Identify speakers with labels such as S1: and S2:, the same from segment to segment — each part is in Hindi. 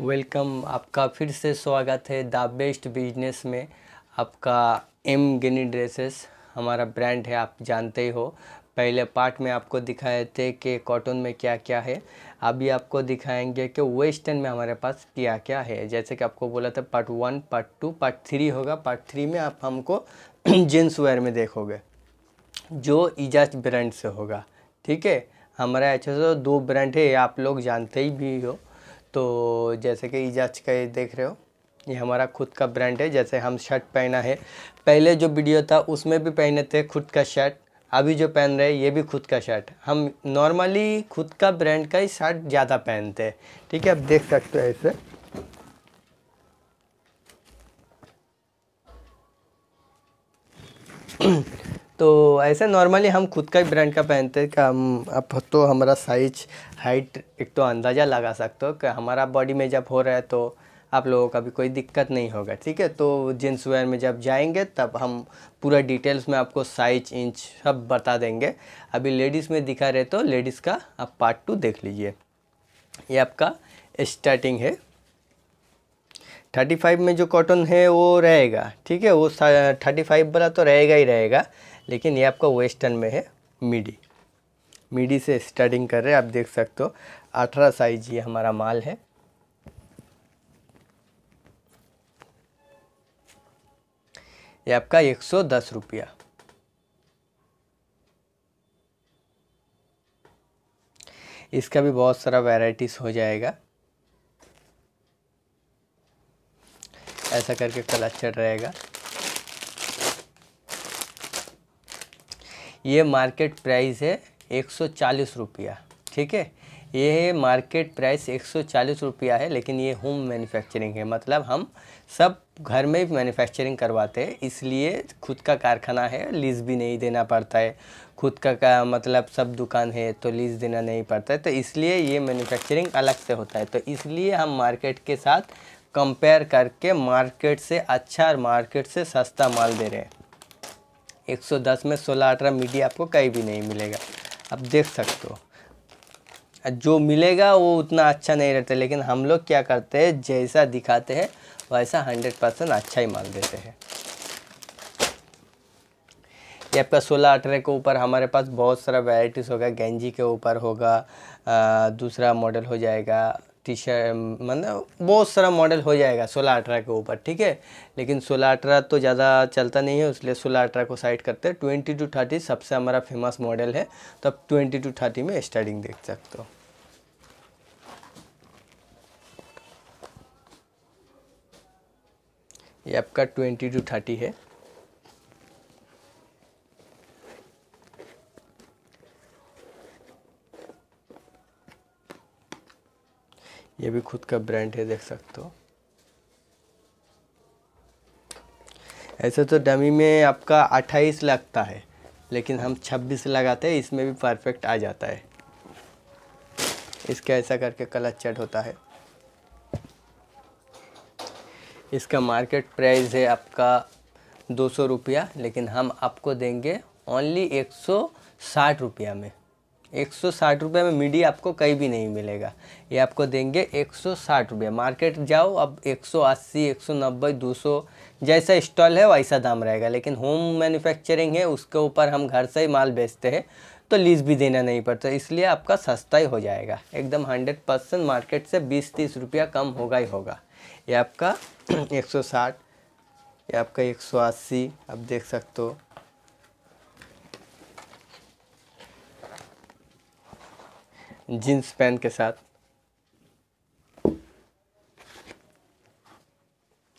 S1: वेलकम आपका फिर से स्वागत है द बेस्ट बिजनेस में आपका एम गिनी ड्रेसेस हमारा ब्रांड है आप जानते ही हो पहले पार्ट में आपको दिखाए थे कि कॉटन में क्या क्या है अभी आपको दिखाएंगे कि वेस्टर्न में हमारे पास क्या क्या है जैसे कि आपको बोला था part one part two part three होगा पार्ट थ्री में आप हमको जेंस वेयर में देखोगे जो इजाज ब्रांड से होगा ठीक है हमारा अच्छे से दो ब्रांड है आप लोग जानते ही भी हो तो जैसे कि इजाज का ये देख रहे हो ये हमारा खुद का ब्रांड है जैसे हम शर्ट पहना है पहले जो वीडियो था उसमें भी पहने थे खुद का शर्ट अभी जो पहन रहे ये भी खुद का शर्ट हम नॉर्मली खुद का ब्रांड का ही शर्ट ज़्यादा पहनते हैं ठीक है आप देख सकते हो ऐसे तो ऐसे नॉर्मली हम खुद का ही ब्रांड का पहनते हैं कि हम आप तो हमारा साइज हाइट एक तो अंदाज़ा लगा सकते हो कि हमारा बॉडी में जब हो रहा है तो आप लोगों का भी कोई दिक्कत नहीं होगा ठीक है तो जींस वेयर में जब जाएंगे तब हम पूरा डिटेल्स में आपको साइज इंच सब बता देंगे अभी लेडीज़ में दिखा रहे तो लेडीज़ का आप पार्ट टू देख लीजिए ये आपका स्टार्टिंग है थर्टी फाइव में जो कॉटन है वो रहेगा ठीक है वो थर्टी फाइव वाला तो रहेगा ही रहेगा लेकिन ये आपका वेस्टर्न में है मिडी मिडी से स्टार्टिंग कर रहे हैं आप देख सकते हो अठारह साइज ये हमारा माल है ये आपका एक सौ दस रुपया इसका भी बहुत सारा वैरायटीज़ हो जाएगा ऐसा करके कलर चढ़ रहेगा ये मार्केट प्राइस है एक सौ चालीस रुपया ठीक है ये मार्केट प्राइस एक सौ चालीस रुपया है लेकिन ये होम मैन्युफैक्चरिंग है मतलब हम सब घर में मैन्युफैक्चरिंग करवाते हैं इसलिए खुद का कारखाना है लीज़ भी नहीं देना पड़ता है खुद का, का मतलब सब दुकान है तो लीज़ देना नहीं पड़ता है तो इसलिए ये मैन्युफैक्चरिंग अलग से होता है तो इसलिए हम मार्केट के साथ कंपेयर करके मार्केट से अच्छा और मार्केट से सस्ता माल दे रहे हैं 110 में सोलह अठारह मीडिया आपको कहीं भी नहीं मिलेगा आप देख सकते हो जो मिलेगा वो उतना अच्छा नहीं रहता लेकिन हम लोग क्या करते हैं जैसा दिखाते हैं वैसा हंड्रेड परसेंट अच्छा ही मान देते हैं ये आपका सोलह अठारह के ऊपर हमारे पास बहुत सारा वेराइटीज़ होगा गेंजी के ऊपर होगा दूसरा मॉडल हो जाएगा टी शर्ट um, मतलब बहुत सारा मॉडल हो जाएगा सोलह अठारह के ऊपर ठीक है लेकिन सोलह अठारह तो ज़्यादा चलता नहीं है इसलिए सोलह अठारह को साइड करते हैं ट्वेंटी टू थर्टी सबसे हमारा फेमस मॉडल है तो आप ट्वेंटी टू थर्टी में स्टार्टिंग देख सकते हो ये आपका ट्वेंटी टू थर्टी है ये भी खुद का ब्रांड है देख सकते हो ऐसे तो डमी में आपका अट्ठाईस लगता है लेकिन हम छब्बीस लगाते हैं इसमें भी परफेक्ट आ जाता है इसका ऐसा करके कलर चट होता है इसका मार्केट प्राइस है आपका दो सौ रुपया लेकिन हम आपको देंगे ओनली एक सौ साठ रुपया में एक सौ साठ रुपये में मिडी आपको कहीं भी नहीं मिलेगा ये आपको देंगे एक सौ साठ रुपये मार्केट जाओ अब एक सौ अस्सी एक सौ नब्बे दो सौ जैसा स्टॉल है वैसा दाम रहेगा लेकिन होम मैन्युफैक्चरिंग है उसके ऊपर हम घर से ही माल बेचते हैं तो लीज भी देना नहीं पड़ता इसलिए आपका सस्ता ही हो जाएगा एकदम हंड्रेड परसेंट मार्केट से बीस तीस रुपया कम होगा ही होगा ये आपका एक सौ साठ ये आपका एक सौ अस्सी आप देख सकते हो जीन्स पैंट के साथ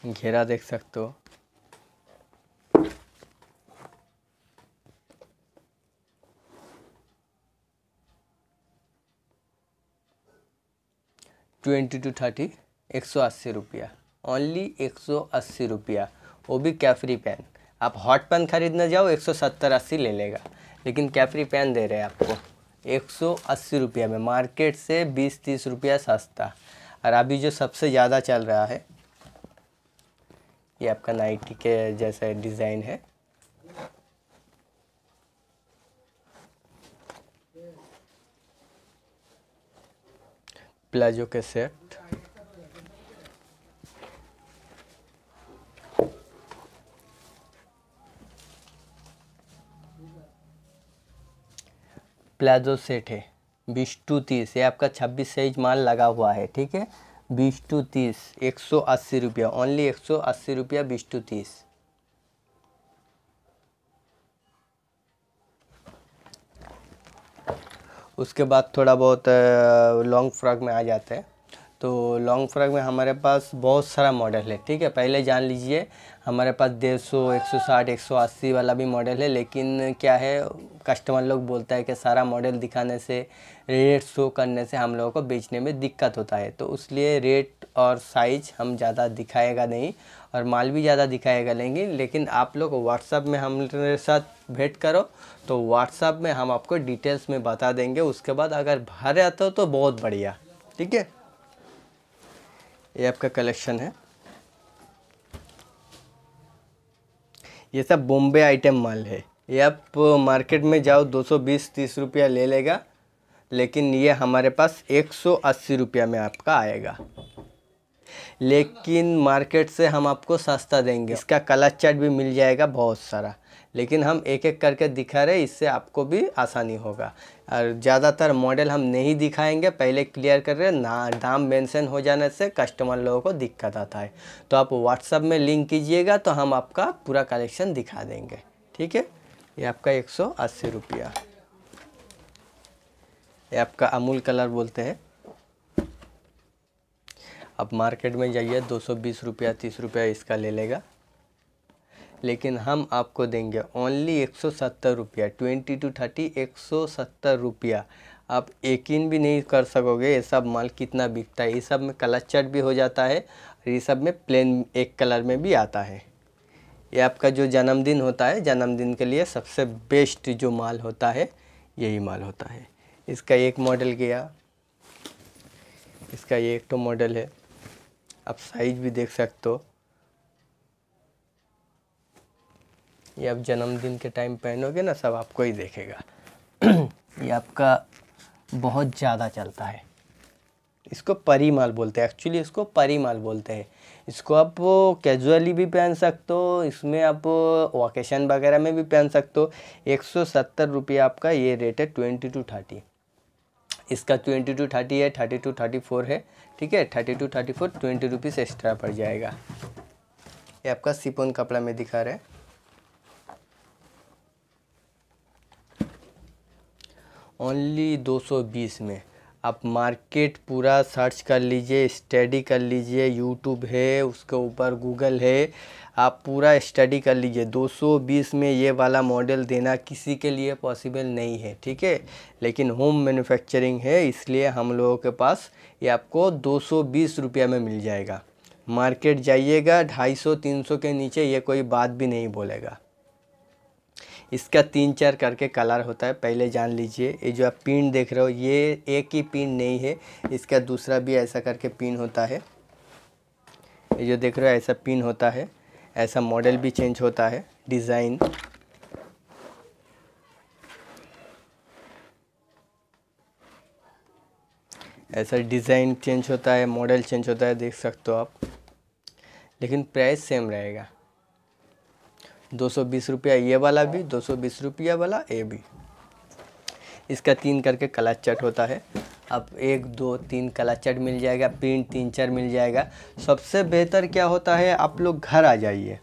S1: घेरा देख सकते हो ट्वेंटी टू थर्टी एक सौ अस्सी रुपया ओनली एक सौ अस्सी रुपया वो भी कैफरी पेन आप हॉट पेन खरीदने जाओ एक सौ सत्तर अस्सी ले लेगा लेकिन कैफरी पेन दे रहे हैं आपको एक सौ अस्सी रुपया में मार्केट से बीस तीस रुपया सस्ता और अभी जो सबसे ज़्यादा चल रहा है ये आपका नाइटी के जैसा डिज़ाइन है प्लाजो के सेट प्लाजो सेट है बीस टू तीस ये आपका छब्बीस साइज माल लगा हुआ है ठीक है बीस टू तीस एक सौ अस्सी रुपया ओनली एक सौ अस्सी रुपया बीस टू तीस उसके बाद थोड़ा बहुत लॉन्ग फ्रॉक में आ जाते हैं तो लॉन्ग फ्रॉक में हमारे पास बहुत सारा मॉडल है ठीक है पहले जान लीजिए हमारे पास डेढ़ सौ एक सौ साठ एक सौ अस्सी वाला भी मॉडल है लेकिन क्या है कस्टमर लोग बोलता है कि सारा मॉडल दिखाने से रेट शो करने से हम लोगों को बेचने में दिक्कत होता है तो उसलिए रेट और साइज हम ज़्यादा दिखाएगा नहीं और माल भी ज़्यादा दिखाएगा लेंगे लेकिन आप लोग व्हाट्सअप में हमारे साथ भेंट करो तो व्हाट्सअप में हम आपको डिटेल्स में बता देंगे उसके बाद अगर भर आता हो तो बहुत बढ़िया ठीक है ये आपका कलेक्शन है ये सब बॉम्बे आइटम माल है ये आप मार्केट में जाओ 220 30 रुपया ले लेगा लेकिन ये हमारे पास 180 रुपया में आपका आएगा लेकिन मार्केट से हम आपको सस्ता देंगे इसका कलर चार्ट भी मिल जाएगा बहुत सारा लेकिन हम एक एक करके दिखा रहे इससे आपको भी आसानी होगा और ज़्यादातर मॉडल हम नहीं दिखाएंगे पहले क्लियर कर रहे ना दाम मेंशन हो जाने से कस्टमर लोगों को दिक्कत आता है तो आप व्हाट्सअप में लिंक कीजिएगा तो हम आपका पूरा कलेक्शन दिखा देंगे ठीक है ये आपका एक सौ अस्सी रुपया ये आपका अमूल कलर बोलते हैं अब मार्केट में जाइए दो सौ बीस रुपया तीस रुपया इसका ले लेगा लेकिन हम आपको देंगे ओनली एक सौ सत्तर रुपया ट्वेंटी टू थर्टी एक सौ सत्तर रुपया आप यकीन भी नहीं कर सकोगे ये सब माल कितना बिकता है ये सब में कलर चट भी हो जाता है और ये सब में प्लेन एक कलर में भी आता है ये आपका जो जन्मदिन होता है जन्मदिन के लिए सबसे बेस्ट जो माल होता है यही माल होता है इसका एक मॉडल गया इसका ये एक तो मॉडल है आप साइज भी देख सकते हो ये आप जन्मदिन के टाइम पहनोगे ना सब आपको ही देखेगा ये आपका बहुत ज़्यादा चलता है इसको परी माल बोलते हैं एक्चुअली इसको परी माल बोलते हैं इसको आप कैजुअली भी पहन सकते हो इसमें आप वोकेशन वगैरह में भी पहन सकते हो एक सौ सत्तर रुपये आपका ये रेट है ट्वेंटी टू थर्टी इसका ट्वेंटी टू थर्टी है थर्टी टू थर्टी फोर है ठीक है thirty two thirty four twenty rupees extra पड़ जाएगा ये आपका सिपोन कपड़ा में दिखा रहा है ओनली 220 में आप मार्केट पूरा सर्च कर लीजिए स्टडी कर लीजिए यूट्यूब है उसके ऊपर गूगल है आप पूरा स्टडी कर लीजिए 220 में ये वाला मॉडल देना किसी के लिए पॉसिबल नहीं है ठीक है लेकिन होम मैन्युफैक्चरिंग है इसलिए हम लोगों के पास ये आपको 220 रुपया में मिल जाएगा मार्केट जाइएगा 250 300 के नीचे ये कोई बात भी नहीं बोलेगा इसका तीन चार करके कलर होता है पहले जान लीजिए ये जो आप पिन देख रहे हो ये एक ही पिन नहीं है इसका दूसरा भी ऐसा करके पिन होता है ये जो देख रहे हो ऐसा पिन होता है ऐसा मॉडल भी चेंज होता है डिज़ाइन ऐसा डिज़ाइन चेंज होता है मॉडल चेंज होता है देख सकते हो आप लेकिन प्राइस सेम रहेगा दो सौ बीस रुपया ये वाला भी दो सौ बीस रुपया वाला ए भी इसका तीन करके कला चट होता है अब एक दो तीन कला चट मिल जाएगा पिन तीन चार मिल जाएगा सबसे बेहतर क्या होता है आप लोग घर आ जाइए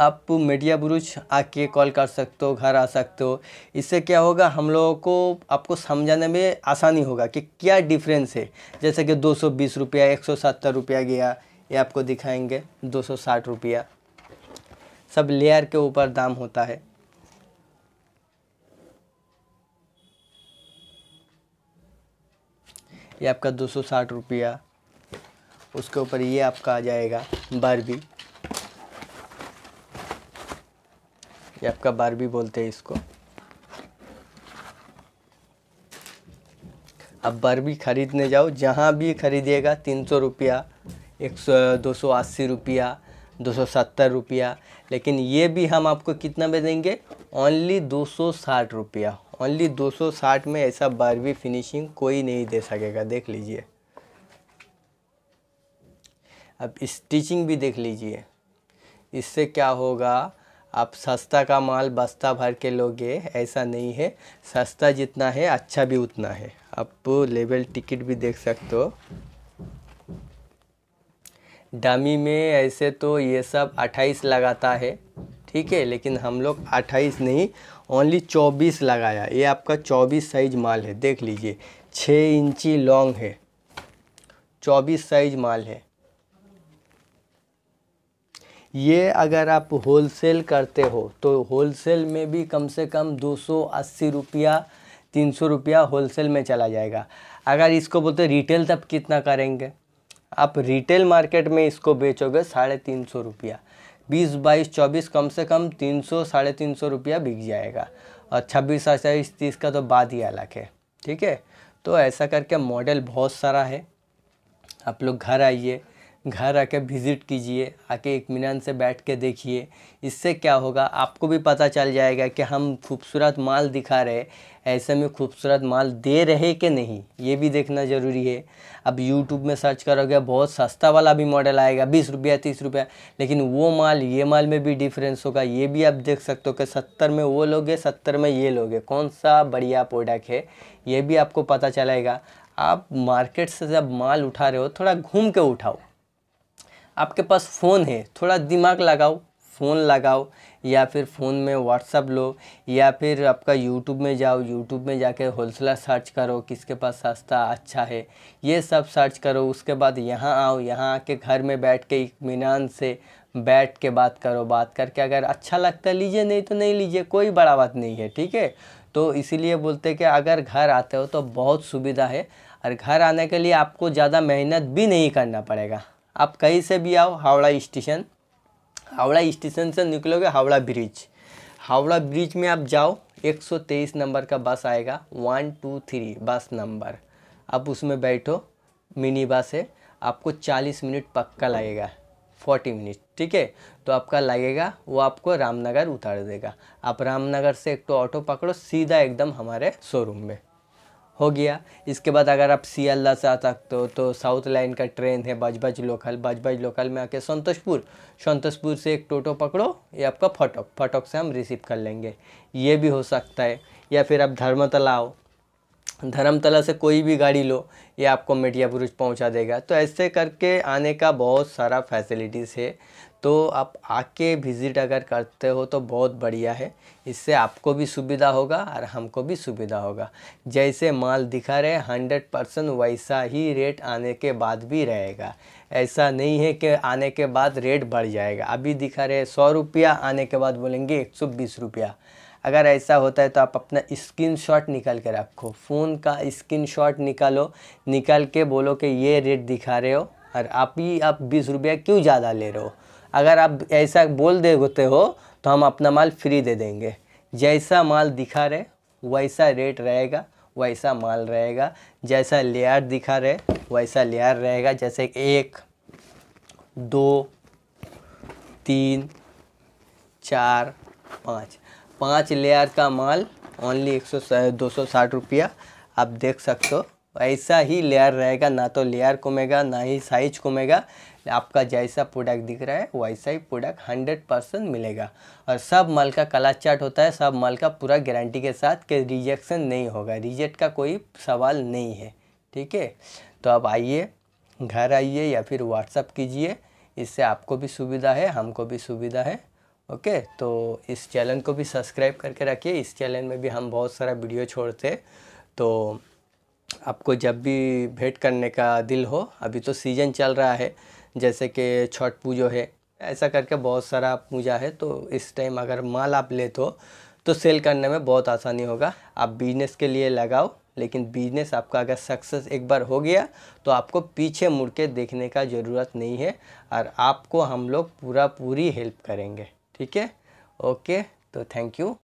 S1: आप मीडिया बुरुज आके कॉल कर सकते हो घर आ सकते हो इससे क्या होगा हम लोगों को आपको समझाने में आसानी होगा कि क्या डिफरेंस है जैसे कि दो सौ बीस रुपया एक सौ सत्तर रुपया गया ये आपको दिखाएंगे दो सौ साठ रुपया सब लेयर के ऊपर दाम होता है ये आपका दो सौ साठ रुपया उसके ऊपर ये आपका आ जाएगा बारबी ये आपका बारबी बोलते हैं इसको अब बारबी ख़रीदने जाओ जहाँ भी खरीदिएगा तीन सौ रुपया एक सौ दो सौ अस्सी रुपया दो सौ सत्तर रुपया लेकिन ये भी हम आपको कितना में देंगे ओनली दो सौ साठ रुपया ओनली दो सौ साठ में ऐसा बारहवीं फिनिशिंग कोई नहीं दे सकेगा देख लीजिए अब स्टिचिंग भी देख लीजिए इससे क्या होगा आप सस्ता का माल बस्ता भर के लोगे ऐसा नहीं है सस्ता जितना है अच्छा भी उतना है आप लेवल टिकट भी देख सकते हो डमी में ऐसे तो ये सब 28 लगाता है ठीक है लेकिन हम लोग 28 नहीं ओनली 24 लगाया ये आपका 24 साइज माल है देख लीजिए 6 इंची लॉन्ग है 24 साइज माल है ये अगर आप होलसेल करते हो तो होलसेल में भी कम से कम 280 रुपया तीन सौ रुपया होलसेल में चला जाएगा अगर इसको बोलते रिटेल तब कितना करेंगे आप रिटेल मार्केट में इसको बेचोगे साढ़े तीन सौ रुपया बीस बाईस चौबीस कम से कम तीन सौ साढ़े तीन सौ रुपया बिक जाएगा और छब्बीस अट्ठाईस तीस का तो बाद ही अलग है ठीक है तो ऐसा करके मॉडल बहुत सारा है आप लोग घर आइए घर आके विज़िट कीजिए आके इतमान से बैठ के देखिए इससे क्या होगा आपको भी पता चल जाएगा कि हम खूबसूरत माल दिखा रहे ऐसे में खूबसूरत माल दे रहे कि नहीं ये भी देखना ज़रूरी है अब यूट्यूब में सर्च करोगे बहुत सस्ता वाला भी मॉडल आएगा बीस रुपया तीस रुपया लेकिन वो माल ये माल में भी डिफरेंस होगा ये भी आप देख सकते हो कि सत्तर में वो लोगे सत्तर में ये लोगे कौन सा बढ़िया प्रोडक्ट है ये भी आपको पता चलेगा आप मार्केट से जब माल उठा रहे हो थोड़ा घूम के उठाओ आपके पास फ़ोन है थोड़ा दिमाग लगाओ फ़ोन लगाओ या फिर फ़ोन में व्हाट्सअप लो या फिर आपका यूट्यूब में जाओ यूट्यूब में जाके होलसेला सर्च करो किसके पास सस्ता अच्छा है ये सब सर्च करो उसके बाद यहाँ आओ यहाँ आके घर में बैठ के इतमान से बैठ के बात करो बात करके अगर अच्छा लगता लीजिए नहीं तो नहीं लीजिए कोई बड़ा बात नहीं है ठीक है तो इसीलिए बोलते कि अगर घर आते हो तो बहुत सुविधा है और घर आने के लिए आपको ज़्यादा मेहनत भी नहीं करना पड़ेगा आप कहीं से भी आओ हावड़ा स्टेशन हावड़ा स्टेशन से निकलोगे हावड़ा ब्रिज हावड़ा ब्रिज में आप जाओ 123 नंबर का बस आएगा one two three bus number आप उसमें बैठो मिनी बस है आपको 40 मिनट पक्का लगेगा 40 मिनट ठीक है तो आपका लगेगा वो आपको रामनगर उतार देगा आप रामनगर से एक तो ऑटो पकड़ो सीधा एकदम हमारे शोरूम में हो गया इसके बाद अगर आप सियाल्दा से आ सकते हो तो साउथ लाइन का ट्रेन है बजबज लोकल बजबज लोकल में आके संतोषपुर संतोषपुर से एक टोटो पकड़ो ये आपका फटक फटक से हम रिसीव कर लेंगे ये भी हो सकता है या फिर आप धर्मतला आओ धर्मतला से कोई भी गाड़ी लो ये आपको मीडिया पुरुष पहुंचा देगा तो ऐसे करके आने का बहुत सारा फैसिलिटीज़ है तो आप आके विज़िट अगर करते हो तो बहुत बढ़िया है इससे आपको भी सुविधा होगा और हमको भी सुविधा होगा जैसे माल दिखा रहे हंड्रेड परसेंट वैसा ही रेट आने के बाद भी रहेगा ऐसा नहीं है कि आने के बाद रेट बढ़ जाएगा अभी दिखा रहे सौ रुपया आने के बाद बोलेंगे एक सौ बीस रुपया अगर ऐसा होता है तो आप अपना स्क्रीनशॉट निकाल के रखो फ़ोन का स्क्रीनशॉट निकालो निकाल के बोलो कि ये रेट दिखा रहे हो और आप ही आप बीस रुपया क्यों ज़्यादा ले रहे हो अगर आप ऐसा बोल देते हो तो हम अपना माल फ्री दे देंगे जैसा माल दिखा रहे वैसा रेट रहेगा वैसा माल रहेगा जैसा लेयर दिखा रहे वैसा लेयर रहेगा जैसे एक दो तीन चार पाँच पाँच लेयर का माल ओनली एक सौ दो सौ साठ रुपया आप देख सकते हो ऐसा ही लेयर रहेगा ना तो लेयर कमेगा ना ही साइज कमेगा आपका जैसा प्रोडक्ट दिख रहा है वैसा ही प्रोडक्ट हंड्रेड परसेंट मिलेगा और सब माल का कला चार्ट होता है सब माल का पूरा गारंटी के साथ कि रिजेक्शन नहीं होगा रिजेक्ट का कोई सवाल नहीं है ठीक है तो आप आइए घर आइए या फिर व्हाट्सअप कीजिए इससे आपको भी सुविधा है हमको भी सुविधा है ओके okay, तो इस चैनल को भी सब्सक्राइब करके रखिए इस चैनल में भी हम बहुत सारा वीडियो छोड़ते तो आपको जब भी भेंट करने का दिल हो अभी तो सीजन चल रहा है जैसे कि छठ पूजो है ऐसा करके बहुत सारा पूजा है तो इस टाइम अगर माल आप ले तो तो सेल करने में बहुत आसानी होगा आप बिजनेस के लिए लगाओ लेकिन बिजनेस आपका अगर सक्सेस एक बार हो गया तो आपको पीछे मुड़ के देखने का ज़रूरत नहीं है और आपको हम लोग पूरा पूरी हेल्प करेंगे ठीक है ओके तो थैंक यू